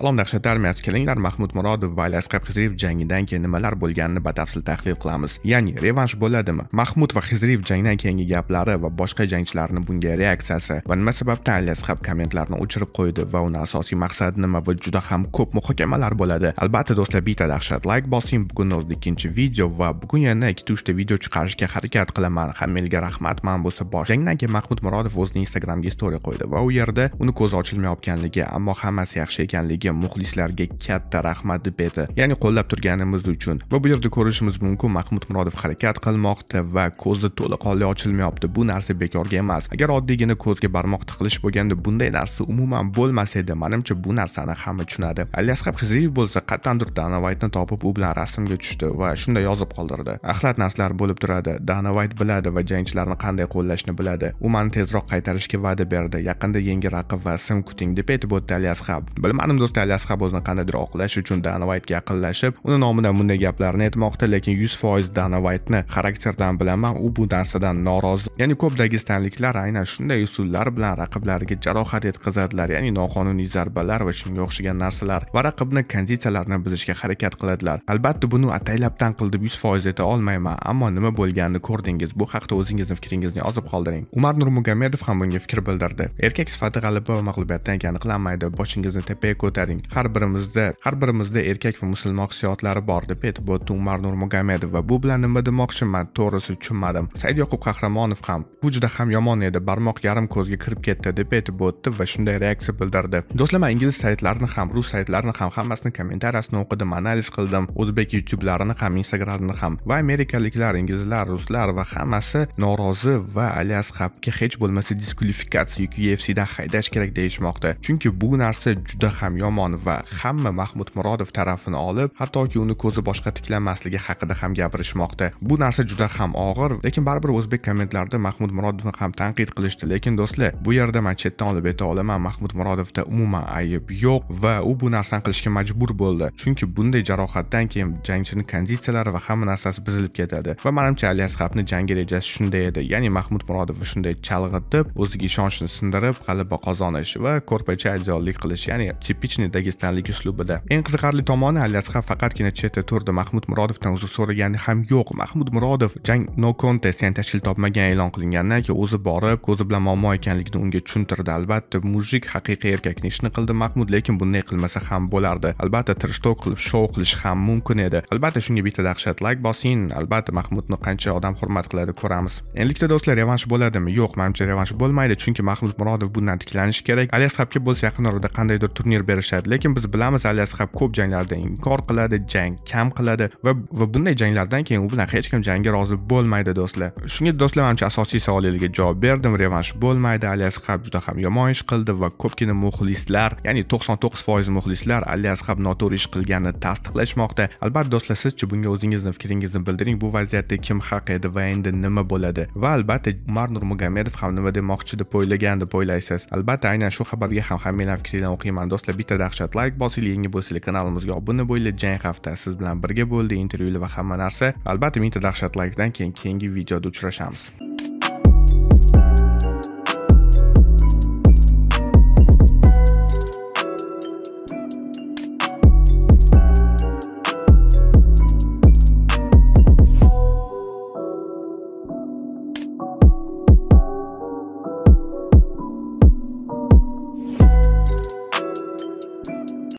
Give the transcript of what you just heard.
Salom dahshatlar kelinglar Mahmud Murodov va Aliasqar Xizriyev jangidan keyin nimalar bo'lganini batafsil tahlil qilamiz. Ya'ni revansh bo'ladimi? Mahmud va Xizriyev jangdan keyingi gaplari va boshqa jangchilarni bunga reaksiyasi va nima sababdan Aliasqar kommentlarni o'chirib qo'ydi va uni asosiy maqsadi nima va juda ham ko'p muhokamalar bo'ladi. Albatta do'stlar, bitta dahshat like bosing. Bugun o'z ikkinchi video va bugun yana ikkita uchta video chiqarishga harakat qilaman. Hammangizga rahmat. Men bo'lsa bosh. Jangdan keyin Mahmud Murodov o'zining Instagramga story qo'ydi va u yerda uni ko'zi ochilmayotganligi, ammo hammasi yaxshi ekanligi bizga muxlislarga katta rahmat deb aytdi ya'ni qo'llab turganimiz uchun va bu yerda ko'rishimiz mumkin mahmud murodov harakat qilmoqda va ko'zi to'laqonli ochilmayapti bu narsa bekorga emas agar oddiygina ko'zga barmoq tiqilish bo'lganda bunday narsa umuman bo'lmas edi manimcha bu narsani hamma tushunadi aliasqab hiziyev bo'lsa qayerdandir danavaytni topib u bilan rasmga tushdi va shunday yozib qoldirdi axlat narsalar bo'lib turadi danavayt biladi va jangchilarni qanday qo'llashni biladi u mani tezroq qaytarishga va'da berdi yaqinda yangi raqib va sim kuting deb aytib o'tdi aliasqab bilmadim do'stlar Italiya asqabozni qandaydir oqlash uchun Dana vaytga yaqinlashib, uni nomidan bunday gaplarni aytmoqda, lekin 100% Dana vaytni xarakterdan bilaman, u bu narsadan norozi. Ya'ni ko'p dagistanliklar aynan shunday usullar bilan raqiblariga jarohat yetkazadilar, ya'ni noqonuniy zarbalar va shunga o'xshagan narsalar va raqibni konditsiyalarini buzishga harakat qiladilar. Albatta buni ataylabdan qil deb 100% ayta olmayman, ammo nima bo'lganini ko'rdingiz. Bu haqda o'zingizni fikringizni yozib qoldiring. Umar Nurmugamedov ham bunga fikr bildirdi. Erkak sifati g'alaba va mag'lubiyatdan ekanini aniqlanmaydi Boshingizni tepaga ko'taring har birimizda har birimizda erkak va musulmon hissiyotlari bor deb aytib o'tdi umar nurmugamedov va bu bilan nima demoqchiman to'g'risi tushunmadim said yoqub qahramonov ham bu juda ham yomon edi barmoq yarim ko'zga kirib ketdi deb aytib o'tdi va shunday reaksiya bildirdi do'stlar man ingliz saytlarini ham rus saytlarini ham hammasini kommentariyasini o'qidim analiz qildim o'zbek youtubelarini ham instagramini ham va amerikaliklar inglizlar ruslar va hammasi norozi va alias habga hech bo'lmasa diskvalifikatsiya yuki ufcdan haydash kerak deyishmoqda chunki bu narsa juda ham Yomonov va hamma Mahmud Murodov tarafini olib, hattoki uni ko'zi boshqa tiklanmasligi haqida ham gapirishmoqda. Bu narsa juda ham og'ir, lekin baribir o'zbek kommentlarida Mahmud Murodovni ham tanqid qilishdi, lekin do'stlar, bu yerda men chetdan olib ayta olaman, Mahmud Murodovda umuman ayb yo'q va u bu narsani qilishga majbur bo'ldi. Chunki bunday jarohatdan keyin jangchining konditsiyalari va hamma narsasi buzilib ketadi. Va menimcha Ali Asqabni jangi rejasi shunday edi, ya'ni Mahmud murodovni shunday chalg'itib, o'ziga ishonchini sindirib, g'alaba qozonish va ko'rpacha ajdorlik qilish, ya'ni tipich aytishni dagestanlik uslubida eng qiziqarli tomoni alyaska faqatgina chetda turdi mahmud murodovdan uzr so'ragani ham yo'q mahmud murodov jang no contest ya'ni tashkil topmagan e'lon qilingandan keyin o'zi borib ko'zi bilan muammo ekanligini unga tushuntirdi albatta mujik haqiqiy erkakni ishini qildi mahmud lekin bunday qilmasa ham bo'lardi albatta tirishtoq qilib shou qilish ham mumkin edi albatta shunga bitta dahshat layk bosing albatta mahmudni qancha odam hurmat qiladi ko'ramiz endilikda do'stlar revansh bo'ladimi yo'q manimcha revansh bo'lmaydi chunki mahmud murodov bundan tiklanishi kerak aliasabga bo'lsa yaqin orada qandaydir turnir berish ko'rishadi lekin biz bilamiz ali ashab ko'p janglarda inkor qiladi jang kam qiladi va va bunday janglardan keyin u bilan hech kim jangga rozi bo'lmaydi do'stlar shunga do'stlar manimcha asosiy savolingizga javob berdim revansh bo'lmaydi ali ashab juda ham yomon ish qildi va ko'pgina muxlislar ya'ni 99% muxlislar ali ashab noto'g'ri ish qilganini tasdiqlashmoqda albatta do'stlar sizchi bunga o'zingizni fikringizni bildiring bu vaziyatda kim haq edi va endi nima bo'ladi va albatta umar nurmugomedov ham nima demoqchi deb o'ylagan deb o'ylaysiz albatta aynan shu xabarga ham hammanglarni fikringlarni o'qiyman do'stlar bitta dahshat like bosing, yangi bo'lsanglar kanalimizga obuna bo'linglar. Jang hafta siz bilan birga bo'ldi, intervyular va hamma narsa. Albatta, mingta dahshat like dan keyin keyingi videoda uchrashamiz.